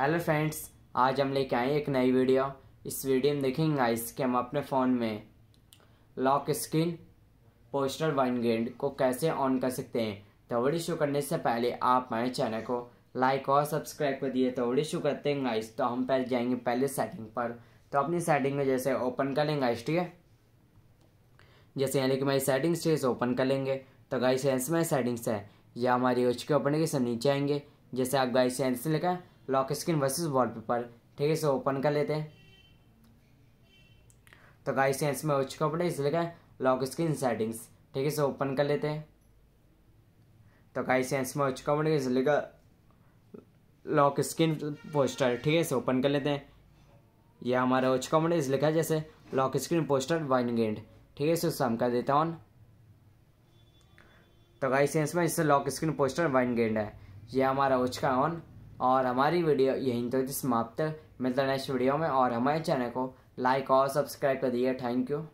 hello friends आज हम लेके आए एक नई वीडियो इस वीडियो में देखेंगे गाइस कि हम अपने फ़ोन में लॉक स्क्रीन पोस्टर वाइन गेंड को कैसे ऑन कर सकते हैं तो वीडियो शुरू करने से पहले आप हमारे चैनल को लाइक और सब्सक्राइब कर दिए तो वीडियो शुरू करते हैं गाइस तो हम पहले जाएंगे पहले सेटिंग पर तो अपनी सेटिंग में जैसे ओपन कर लेंगे गाइस ठीक है जैसे यानी कि हमारी सेटिंग्स ठीक है ओपन कर लेंगे तो गाइस यहाँ में सेटिंग्स है या हमारी ओच के ओपन के सब नीचे आएंगे जैसे आप गाइस सेंस लिखा है लॉक स्क्रीन वर्सेस वॉलपेपर ठीक है इसे ओपन कर लेते हैं तो गाइस यहाँ इसमें हो चुका पड़े तो इसलिए क्या लॉक स्क्रीन सेटिंग्स ठीक है इसे ओपन कर लेते हैं तो गाइस यहाँ इसमें हो चुका पड़ेगा इसलिए क्या लॉक स्क्रीन पोस्टर ठीक है इसे ओपन कर लेते हैं यह हमारा हो चुका मॉडल लिखा है जैसे लॉक स्क्रीन पोस्टर वाइन गेंड ठीक है इसे सम कर देते हैं ऑन तो गाइस इसमें इससे लॉक स्क्रीन पोस्टर वाइन गेंड है यह हमारा हो चुका ऑन और हमारी वीडियो यहीं तक तो समाप्त मिलता है नेक्स्ट वीडियो में और हमारे चैनल को लाइक और सब्सक्राइब कर दिए थैंक यू